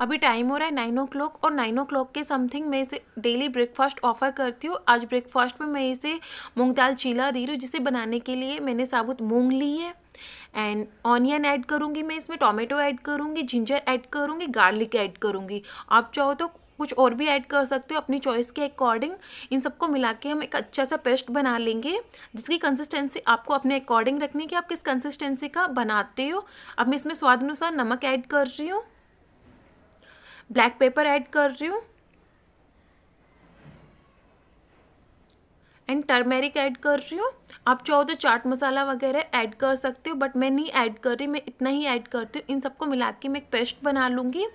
अभी टाइम हो रहा है नाइन ओ क्लॉक और नाइन ओ क्लॉक के समथिंग मैं इसे डेली ब्रेकफास्ट ऑफर करती हूँ आज ब्रेकफास्ट में मैं इसे मूंग दाल चीला दे रही हूँ जिसे बनाने के लिए मैंने साबुत मूंग ली है एंड ऑनियन ऐड करूँगी मैं इसमें टोमेटो ऐड करूँगी जिंजर ऐड करूँगी गार्लिक ऐड करूँगी आप चाहो तो कुछ और भी ऐड कर सकते हो अपनी चॉइस के अकॉर्डिंग इन सबको मिला के हम एक अच्छा सा पेस्ट बना लेंगे जिसकी कंसिस्टेंसी आपको अपने अकॉर्डिंग रखनी कि आप किस कंसिस्टेंसी का बनाते हो अब मैं इसमें स्वाद अनुसार नमक ऐड कर रही हूँ ब्लैक पेपर ऐड कर रही हूँ एंड टर्मेरिक ऐड कर रही हूँ आप चाहो तो चाट मसाला वगैरह ऐड कर सकते हो बट मैं नहीं ऐड कर रही मैं इतना ही ऐड करती हूँ इन सबको मिला के मैं एक पेस्ट बना लूँगी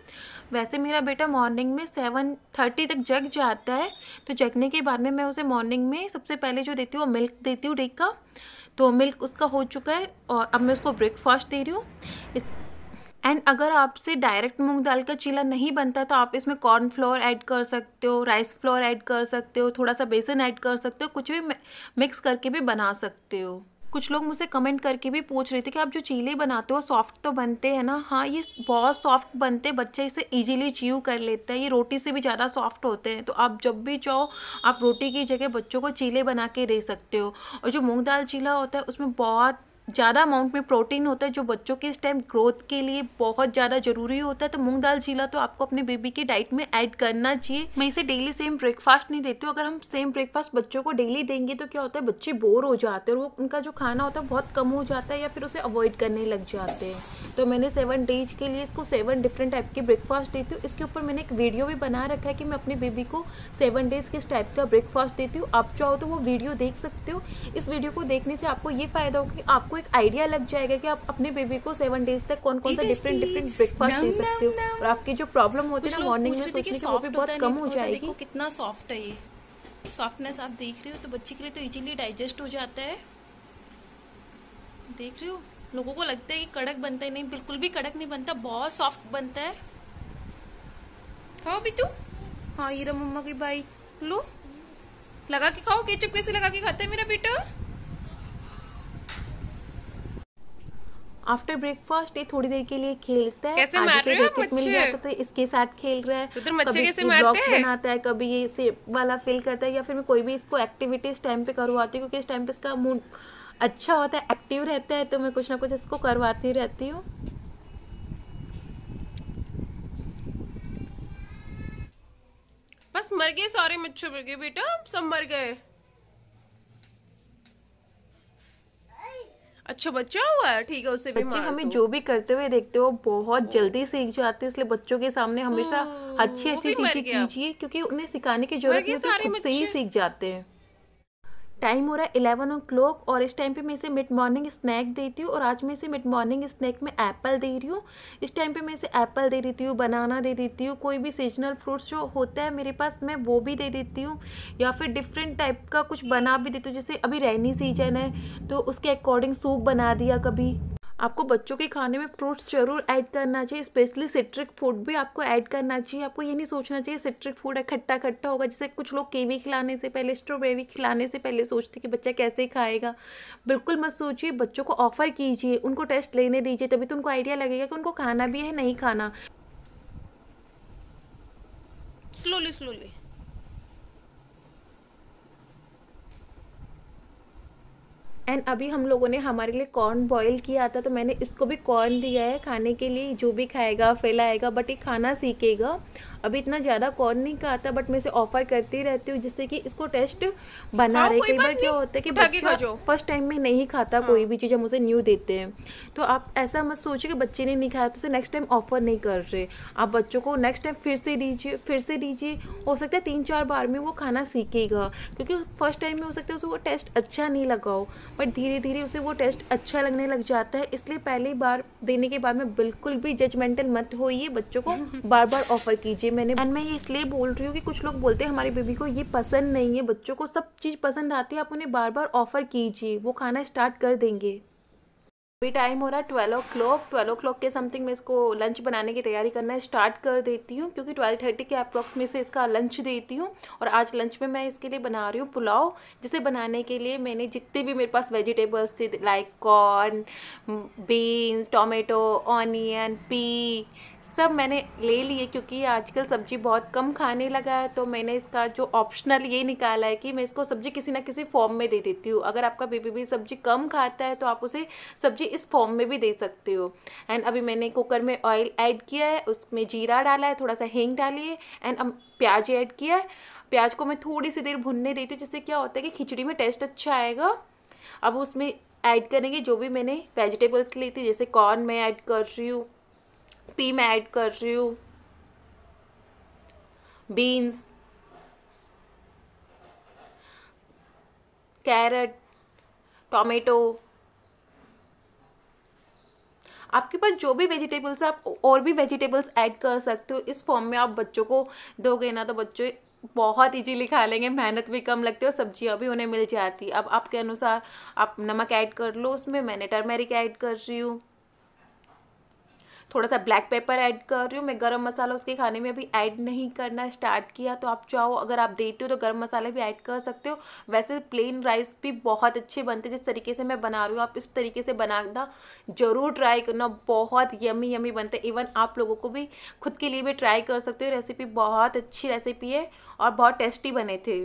वैसे मेरा बेटा मॉर्निंग में सेवन थर्टी तक जग जाता है तो जगने के बाद में मैं उसे मॉर्निंग में सबसे पहले जो देती हूँ वो मिल्क देती हूँ डे का तो मिल्क उसका हो चुका है और अब मैं उसको ब्रेकफास्ट दे रही हूँ इस एंड अगर आपसे डायरेक्ट मूंग दाल का चीला नहीं बनता तो आप इसमें कॉर्न फ्लोर ऐड कर सकते हो राइस फ्लोर ऐड कर सकते हो थोड़ा सा बेसन ऐड कर सकते हो कुछ भी मिक्स करके भी बना सकते हो कुछ लोग मुझसे कमेंट करके भी पूछ रहे थे कि आप जो चीले बनाते हो सॉफ्ट तो बनते हैं ना हाँ ये बहुत सॉफ्ट बनते हैं बच्चे इसे इजीली चीव कर लेते हैं ये रोटी से भी ज़्यादा सॉफ्ट होते हैं तो आप जब भी चाहो आप रोटी की जगह बच्चों को चीले बना के दे सकते हो और जो मूँग दाल चीला होता है उसमें बहुत ज़्यादा अमाउंट में प्रोटीन होता है जो बच्चों के इस टाइम ग्रोथ के लिए बहुत ज़्यादा ज़रूरी होता है तो मूंग दाल जीला तो आपको अपने बेबी के डाइट में ऐड करना चाहिए मैं इसे डेली सेम ब्रेकफास्ट नहीं देती हूँ अगर हम सेम ब्रेकफास्ट बच्चों को डेली देंगे तो क्या होता है बच्चे बोर हो जाते हैं और वो उनका जो खाना होता है बहुत कम हो जाता है या फिर उसे अवॉइड करने लग जाते हैं तो मैंने सेवन डेज के लिए इसको सेवन डिफरेंट टाइप की ब्रेकफास्ट देती हूँ इसके ऊपर मैंने एक वीडियो भी बना रखा है कि मैं अपने बेबी को सेवन डेज किस टाइप का ब्रेकफास्ट देती हूँ आप चाहो तो वो वीडियो देख सकते हो इस वीडियो को देखने से आपको ये फायदा होगा कि आपको एक आइडिया लग जाएगा कि आप अपने बेबी को सेवन डेज तक कौन कौन सा डिफरेंट डिफरेंट ब्रेकफास्ट दे सकते हो और आपकी जो प्रॉब्लम होती है ना मॉर्निंग में सोचने की वो भी बहुत कम हो जाएगी कितना सॉफ्ट है ये सॉफ्टनेस आप देख रहे हो तो बच्चे के लिए तो इजीली डाइजेस्ट हो जाता है देख रहे हो लोगों को लगता है कि कड़क बनता ही नहीं बिल्कुल भी कड़क नहीं बनता बहुत सॉफ्ट बनता है खाओ बिटू हाँ हीरा मम्मा की भाई लो लगा के खाओ केचप कैसे लगा के खाते है मेरा बेटा आफ्टर ब्रेकफास्ट ये थोड़ी देर के लिए खेलता है कैसे मार रहे हो मिल गया तो तो इसके साथ खेल रहा है तो कभी कैसे मारते हैं बनाता है कभी ये सेब वाला फिल करता है या फिर मैं कोई भी इसको एक्टिविटी इस टाइम पे करवाती हूँ क्योंकि इस टाइम पे इसका मूड अच्छा होता है एक्टिव रहता है तो मैं कुछ ना कुछ इसको करवाती रहती हूँ बस मर गए सारे मच्छर मर गए बेटा सब मर गए अच्छा बच्चा हुआ है ठीक है उसे भी बच्चे हमें जो भी करते हुए देखते हो बहुत जल्दी सीख जाते हैं इसलिए बच्चों के सामने हमेशा अच्छी अच्छी चीजें कीजिए क्योंकि उन्हें सिखाने की जरूरत नहीं खुद से सीख जाते हैं टाइम हो रहा है इलेवन ओ क्लॉक और इस टाइम पे मैं इसे मिड मॉर्निंग स्नैक देती हूँ और आज मैं इसे मिड मॉर्निंग स्नैक में एप्पल दे रही हूँ इस टाइम पे मैं इसे एप्पल दे देती हूँ बनाना दे देती हूँ कोई भी सीजनल फ्रूट्स जो होता है मेरे पास मैं वो भी दे देती हूँ या फिर डिफरेंट टाइप का कुछ बना भी देती हूँ जैसे अभी रेनी सीजन है तो उसके अकॉर्डिंग सूप बना दिया कभी आपको बच्चों के खाने में फ्रूट्स जरूर ऐड करना चाहिए स्पेशली सिट्रिक फूड भी आपको ऐड करना चाहिए आपको ये नहीं सोचना चाहिए सिट्रिक फूड है खट्टा खट्टा होगा जैसे कुछ लोग केवी खिलाने से पहले स्ट्रॉबेरी खिलाने से पहले सोचते कि बच्चा कैसे खाएगा बिल्कुल मत सोचिए बच्चों को ऑफ़र कीजिए उनको टेस्ट लेने दीजिए तभी तो उनको आइडिया लगेगा कि उनको खाना भी है नहीं खाना स्लोली स्लोली एंड अभी हम लोगों ने हमारे लिए कॉर्न बॉईल किया था तो मैंने इसको भी कॉर्न दिया है खाने के लिए जो भी खाएगा फैलाएगा बट ये खाना सीखेगा अभी इतना ज़्यादा कौन नहीं का आता बट मैं इसे ऑफर करती रहती हूँ जिससे कि इसको टेस्ट बना हाँ, रहे कई बार क्या होता है कि बच्चा फर्स्ट टाइम में नहीं खाता हाँ। कोई भी चीज़ हम उसे न्यू देते हैं तो आप ऐसा मत सोचिए कि बच्चे ने नहीं खाया तो उसे नेक्स्ट टाइम ऑफर नहीं कर रहे आप बच्चों को नेक्स्ट टाइम फिर से दीजिए फिर से दीजिए हो सकता है तीन चार बार में वो खाना सीखेगा क्योंकि फर्स्ट टाइम में हो सकता है उसे वो टेस्ट अच्छा नहीं लगाओ बट धीरे धीरे उसे वो टेस्ट अच्छा लगने लग जाता है इसलिए पहली बार देने के बाद में बिल्कुल भी जजमेंटल मत होइए बच्चों को बार बार ऑफर कीजिए मैंने एंड मैं ये इसलिए बोल रही हूँ कि कुछ लोग बोलते हैं हमारी बेबी को ये पसंद नहीं है बच्चों को सब चीज़ पसंद आती है आप उन्हें बार बार ऑफ़र कीजिए वो खाना स्टार्ट कर देंगे अभी टाइम हो रहा है twelve o'clock twelve o'clock के समथिंग मैं इसको लंच बनाने की तैयारी करना स्टार्ट कर देती हूँ क्योंकि ट्वेल्व थर्टी के अप्रॉक्स में से इसका लंच देती हूँ और आज लंच में मैं इसके लिए बना रही हूँ पुलाव जिसे बनाने के लिए मैंने जितने भी मेरे पास वेजिटेबल्स थे like corn beans tomato onion pea सब मैंने ले लिए क्योंकि आजकल सब्ज़ी बहुत कम खाने लगा है तो मैंने इसका जो ऑप्शनल ये निकाला है कि मैं इसको सब्ज़ी किसी ना किसी फॉर्म में दे देती हूँ अगर आपका बेबी भी सब्ज़ी कम खाता है तो आप उसे सब्ज़ी इस फॉर्म में भी दे सकते हो एंड अभी मैंने कुकर में ऑयल ऐड किया है उसमें जीरा डाला है थोड़ा सा हींग डाली है एंड अब प्याज ऐड किया है प्याज को मैं थोड़ी सी देर भुनने देती हूँ जिससे क्या होता है कि खिचड़ी में टेस्ट अच्छा आएगा अब उसमें ऐड करेंगे जो भी मैंने वेजिटेबल्स ली थी जैसे कॉर्न मैं ऐड कर रही हूँ पी मैं ऐड कर रही हूँ बीन्स कैरेट टोमेटो आपके पास जो भी वेजिटेबल्स आप और भी वेजिटेबल्स ऐड कर सकते हो इस फॉर्म में आप बच्चों को दोगे ना तो बच्चे बहुत इजीली खा लेंगे मेहनत भी कम लगती है और सब्जियां भी उन्हें मिल जाती अब आपके अनुसार आप नमक ऐड कर लो उसमें मैंने टर्मेरिक ऐड कर रही हूँ थोड़ा सा ब्लैक पेपर ऐड कर रही हूँ मैं गरम मसाला उसके खाने में अभी ऐड नहीं करना स्टार्ट किया तो आप चाहो अगर आप देते हो तो गर्म मसाले भी ऐड कर सकते हो वैसे प्लेन राइस भी बहुत अच्छे बनते जिस तरीके से मैं बना रही हूँ आप इस तरीके से बनाना ज़रूर ट्राई करना बहुत यमी यमी बनते इवन आप लोगों को भी खुद के लिए भी ट्राई कर सकते हो रेसिपी बहुत अच्छी रेसिपी है और बहुत टेस्टी बने थे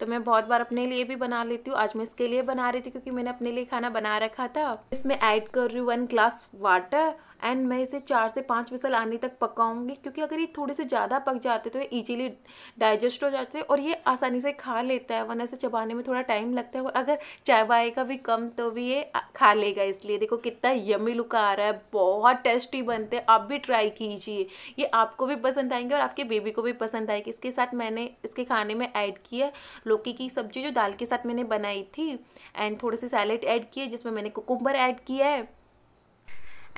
तो मैं बहुत बार अपने लिए भी बना लेती हूँ आज मैं इसके लिए बना रही थी क्योंकि मैंने अपने लिए खाना बना रखा था इसमें ऐड कर रही हूँ वन ग्लास वाटर एंड मैं इसे चार से पाँच विसल आने तक पकाऊंगी क्योंकि अगर ये थोड़े से ज़्यादा पक जाते तो ये ईजिली डाइजेस्ट हो जाते और ये आसानी से खा लेता है वरना इसे चबाने में थोड़ा टाइम लगता है और अगर का भी कम तो भी ये खा लेगा इसलिए देखो कितना यमी लुक आ रहा है बहुत टेस्टी बनते हैं आप भी ट्राई कीजिए ये आपको भी पसंद आएंगे और आपके बेबी को भी पसंद आएगी इसके साथ मैंने इसके खाने में ऐड किया लौकी की सब्ज़ी जो दाल के साथ मैंने बनाई थी एंड थोड़े से सैलेड ऐड किए जिसमें मैंने कुकुम्बर ऐड किया है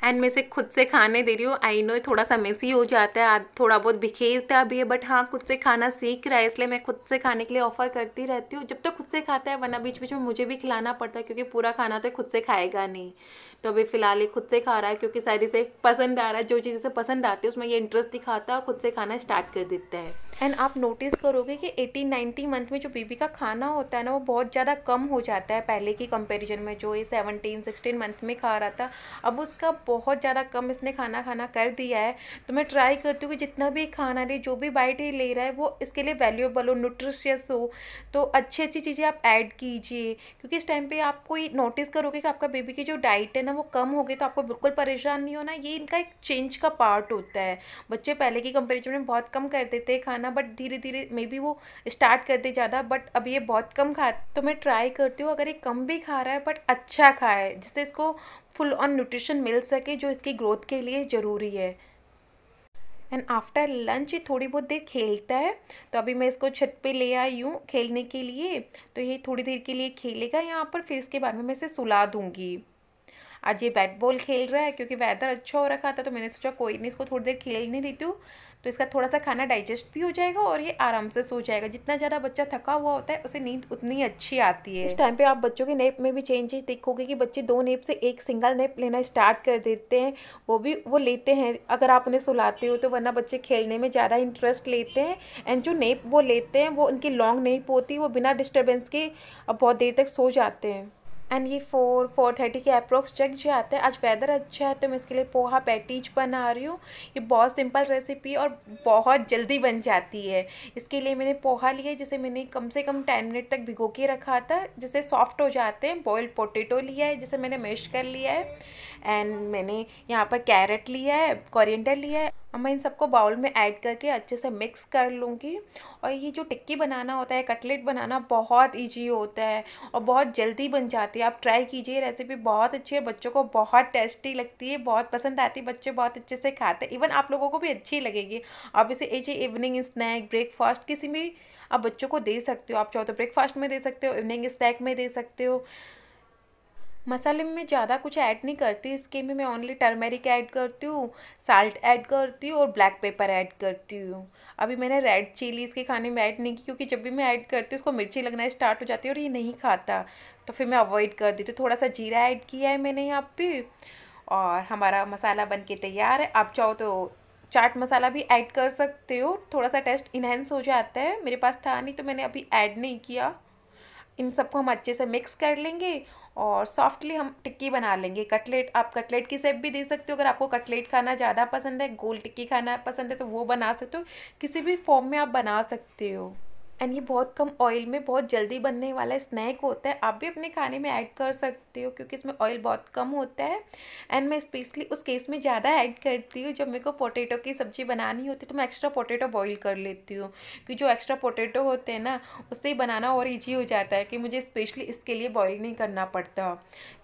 एंड मैं इसे खुद से खाने दे रही हूँ आई नो थोड़ा सा मेसी हो जाता है थोड़ा बहुत बिखेरता भी है बट हाँ खुद से खाना सीख रहा है इसलिए मैं खुद से खाने के लिए ऑफ़र करती रहती हूँ जब तक तो खुद से खाता है वरना बीच बीच में मुझे भी खिलाना पड़ता है क्योंकि पूरा खाना तो खुद से खाएगा नहीं तो अभी फ़िलहाल ये खुद से खा रहा है क्योंकि शायद इसे पसंद आ रहा है जो चीज़ इसे पसंद आती है उसमें ये इंटरेस्ट दिखाता है और खुद से खाना स्टार्ट कर देता है एंड आप नोटिस करोगे कि एटीन नाइनटी मंथ में जो बेबी का खाना होता है ना वो बहुत ज़्यादा कम हो जाता है पहले की कंपेरिजन में जो ये सेवनटीन सिक्सटीन मंथ में खा रहा था अब उसका बहुत ज़्यादा कम इसने खाना खाना कर दिया है तो मैं ट्राई करती हूँ कि जितना भी खाना ले जो भी बाइट ही ले रहा है वो इसके लिए वैल्यूएबल हो न्यूट्रिशियस हो तो अच्छी अच्छी चीज़ें आप ऐड कीजिए क्योंकि इस टाइम पर आप कोई नोटिस करोगे कि आपका बेबी की जो डाइट है ना वो कम हो गई तो आपको बिल्कुल परेशान नहीं होना ये इनका एक चेंज का पार्ट होता है बच्चे पहले के कंपेरिजन में बहुत कम कर देते हैं खाना बट धीरे धीरे मे बी वो स्टार्ट करते ज़्यादा बट अब ये बहुत कम खा तो मैं ट्राई करती हूँ अगर ये कम भी खा रहा है बट अच्छा खाए जिससे इसको फुल ऑन न्यूट्रिशन मिल सके जो इसकी ग्रोथ के लिए ज़रूरी है एंड आफ्टर लंच ये थोड़ी बहुत देर खेलता है तो अभी मैं इसको छत पे ले आई हूँ खेलने के लिए तो ये थोड़ी देर के लिए खेलेगा यहाँ पर फिर इसके बाद में मैं इसे सुला दूँगी आज ये बैट बॉल खेल रहा है क्योंकि वेदर अच्छा हो रखा था तो मैंने सोचा कोई नहीं इसको थोड़ी देर खेल नहीं देती हूँ तो इसका थोड़ा सा खाना डाइजेस्ट भी हो जाएगा और ये आराम से सो जाएगा जितना ज़्यादा बच्चा थका हुआ होता है उसे नींद उतनी अच्छी आती है इस टाइम पे आप बच्चों के नेप में भी चेंजेस देखोगे कि बच्चे दो नेप से एक सिंगल नेप लेना स्टार्ट कर देते हैं वो भी वो लेते हैं अगर आप उन्हें सुलाते हो तो वरना बच्चे खेलने में ज़्यादा इंटरेस्ट लेते हैं एंड जो नेप वो लेते हैं वो उनकी लॉन्ग नेप होती है वो बिना डिस्टर्बेंस के अब बहुत देर तक सो जाते हैं एंड ये फ़ोर फोर थर्टी के अप्रोक्स जग जाता है आज वेदर अच्छा है तो मैं इसके लिए पोहा पैटीज बना रही हूँ ये बहुत सिंपल रेसिपी और बहुत जल्दी बन जाती है इसके लिए मैंने पोहा लिया जिसे मैंने कम से कम टेन मिनट तक भिगो के रखा था जिसे सॉफ्ट हो जाते हैं बॉयल्ड पोटेटो लिया है जिसे मैंने मेश कर लिया है एंड मैंने यहाँ पर कैरेट लिया है कॉरियंडर लिया है अब मैं इन सबको बाउल में ऐड करके अच्छे से मिक्स कर लूँगी और ये जो टिक्की बनाना होता है कटलेट बनाना बहुत इजी होता है और बहुत जल्दी बन जाती है आप ट्राई कीजिए रेसिपी बहुत अच्छी है बच्चों को बहुत टेस्टी लगती है बहुत पसंद आती है बच्चे बहुत अच्छे से खाते हैं इवन आप लोगों को भी अच्छी लगेगी आप इसे ऐसे इवनिंग स्नैक ब्रेकफास्ट किसी भी आप बच्चों को दे सकते हो आप चाहो तो ब्रेकफास्ट में दे सकते हो इवनिंग स्नैक में दे सकते हो मसाले में मैं ज़्यादा कुछ ऐड नहीं करती इसके में मैं ओनली टर्मेरिक ऐड करती हूँ साल्ट ऐड करती हूँ और ब्लैक पेपर ऐड करती हूँ अभी मैंने रेड चिली इसके खाने में ऐड नहीं की क्योंकि जब भी मैं ऐड करती हूँ उसको मिर्ची लगना स्टार्ट हो जाती है और ये नहीं खाता तो फिर मैं अवॉइड कर देती हूँ तो थोड़ा सा जीरा ऐड किया है मैंने यहाँ पर और हमारा मसाला बन के तैयार है आप चाहो तो चाट मसाला भी ऐड कर सकते हो थोड़ा सा टेस्ट इन्हेंस हो जाता है मेरे पास था नहीं तो मैंने अभी ऐड नहीं किया इन सबको हम अच्छे से मिक्स कर लेंगे और सॉफ्टली हम टिक्की बना लेंगे कटलेट आप कटलेट की सेप भी दे सकते हो अगर आपको कटलेट खाना ज़्यादा पसंद है गोल टिक्की खाना पसंद है तो वो बना सकते हो किसी भी फॉर्म में आप बना सकते हो एंड ये बहुत कम ऑयल में बहुत जल्दी बनने वाला स्नैक होता है आप भी अपने खाने में ऐड कर सकते हो क्योंकि इसमें ऑयल बहुत कम होता है एंड मैं स्पेशली उस केस में ज़्यादा ऐड करती हूँ जब मेरे को पोटैटो की सब्ज़ी बनानी होती है तो मैं एक्स्ट्रा पोटैटो बॉईल कर लेती हूँ कि जो एक्स्ट्रा पोटैटो होते हैं ना उससे ही बनाना और ईजी हो जाता है कि मुझे स्पेशली इसके लिए बॉयल नहीं करना पड़ता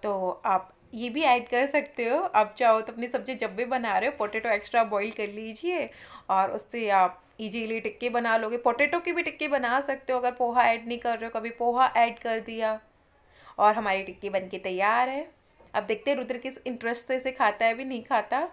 तो आप ये भी ऐड कर सकते हो आप चाहो तो अपनी सब्ज़ी जब भी बना रहे हो पोटैटो एक्स्ट्रा बॉयल कर लीजिए और उससे आप इजीली टिक्की बना लोगे पोटैटो की भी टिक्की बना सकते हो अगर पोहा ऐड नहीं कर रहे हो कभी पोहा ऐड कर दिया और हमारी टिक्की बन के तैयार है अब देखते हैं रुद्र किस इंटरेस्ट से इसे खाता है भी नहीं खाता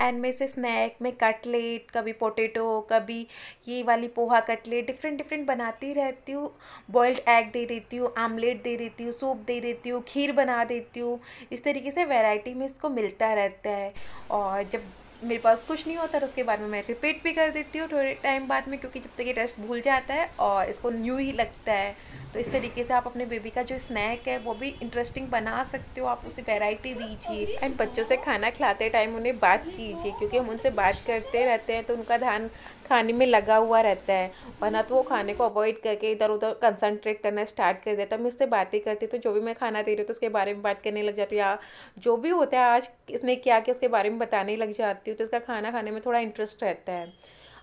एंड में से स्नैक में कटलेट कभी पोटैटो कभी ये वाली पोहा कटलेट डिफरेंट डिफरेंट बनाती रहती हूँ बॉयल्ड एग दे देती हूँ आमलेट दे देती हूँ सूप दे देती हूँ खीर बना देती हूँ इस तरीके से वैरायटी में इसको मिलता रहता है और जब मेरे पास कुछ नहीं होता तो उसके बाद में मैं रिपीट भी कर देती हूँ थोड़े टाइम बाद में क्योंकि जब तक ये टेस्ट भूल जाता है और इसको न्यू ही लगता है तो इस तरीके से आप अपने बेबी का जो स्नैक है वो भी इंटरेस्टिंग बना सकते हो आप उसे वैरायटी दीजिए एंड बच्चों से खाना खिलाते टाइम उन्हें बात कीजिए क्योंकि हम उनसे बात करते रहते हैं तो उनका ध्यान खाने में लगा हुआ रहता है वरना तो वो खाने को अवॉइड करके इधर उधर कंसनट्रेट करना स्टार्ट कर देता है मैं उससे बातें करती तो जो भी मैं खाना दे रही हूँ तो उसके बारे में बात करने लग जाती या जो भी होता है आज इसने क्या किया उसके बारे में बताने लग जाती हूँ तो इसका खाना खाने में थोड़ा इंटरेस्ट रहता है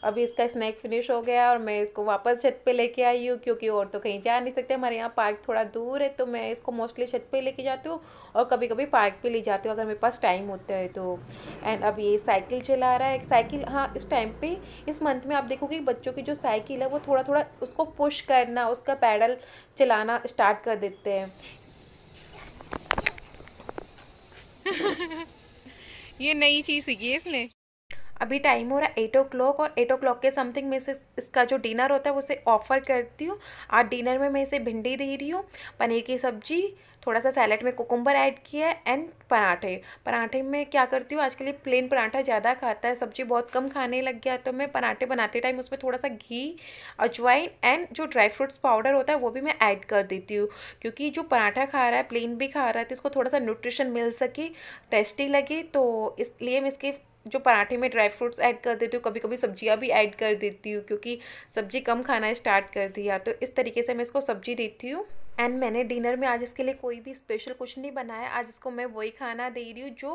अभी इसका स्नैक फिनिश हो गया और मैं इसको वापस छत पे लेके आई हूँ क्योंकि और तो कहीं जा नहीं सकते हमारे यहाँ पार्क थोड़ा दूर है तो मैं इसको मोस्टली छत पे लेके जाती हूँ और कभी कभी पार्क पे ले जाती हूँ अगर मेरे पास टाइम होता है तो एंड अब ये साइकिल चला रहा है साइकिल हाँ इस टाइम पर इस मंथ में आप देखोगे बच्चों की जो साइकिल है वो थोड़ा थोड़ा उसको पुश करना उसका पैडल चलाना स्टार्ट कर देते हैं ये नई चीज़ सीखी है इसने अभी टाइम हो रहा है एट ओ क्लॉक और एट ओ क्लॉक के समथिंग में से इसका जो डिनर होता है वो उसे ऑफ़र करती हूँ आज डिनर में मैं इसे भिंडी दे रही हूँ पनीर की सब्जी थोड़ा सा सैलड में कोकुम्बर ऐड किया है एंड पराठे पराठे में क्या करती हूँ आज के लिए प्लेन पराठा ज़्यादा खाता है सब्जी बहुत कम खाने लग गया तो मैं पराठे बनाते टाइम उसमें थोड़ा सा घी अजवाइन एंड जो ड्राई फ्रूट्स पाउडर होता है वो भी मैं ऐड कर देती हूँ क्योंकि जो पराठा खा रहा है प्लेन भी खा रहा है तो इसको थोड़ा सा न्यूट्रिशन मिल सके टेस्टी लगे तो इसलिए मैं इसके जो पराठे में ड्राई फ्रूट्स ऐड कर देती हूँ कभी कभी सब्जियाँ भी ऐड कर देती हूँ क्योंकि सब्जी कम खाना स्टार्ट कर दिया तो इस तरीके से मैं इसको सब्जी देती हूँ एंड मैंने डिनर में आज इसके लिए कोई भी स्पेशल कुछ नहीं बनाया आज इसको मैं वही खाना दे रही हूँ जो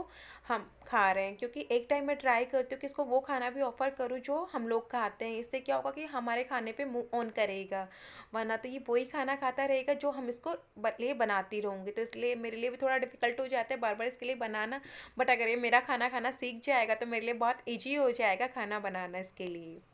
हम खा रहे हैं क्योंकि एक टाइम मैं ट्राई करती हूँ कि इसको वो खाना भी ऑफ़र करूँ जो हम लोग खाते हैं इससे क्या होगा कि हमारे खाने पे मुंह ऑन करेगा वरना तो ये वही खाना खाता रहेगा जो हम इसको लिए बनाती रहूँगी तो इसलिए मेरे लिए भी थोड़ा डिफिकल्ट हो जाता है बार बार इसके लिए बनाना बट अगर ये मेरा खाना खाना सीख जाएगा तो मेरे लिए बहुत ईजी हो जाएगा खाना बनाना इसके लिए